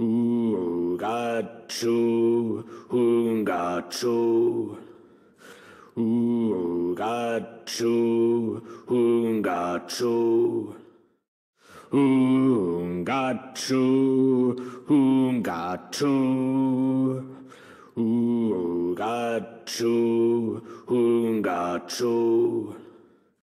Ooh, Ooh, Ugachu, Ungachu. Ooh, Ungachu. Ungachu, Ungachu. Ugachu, Ungachu.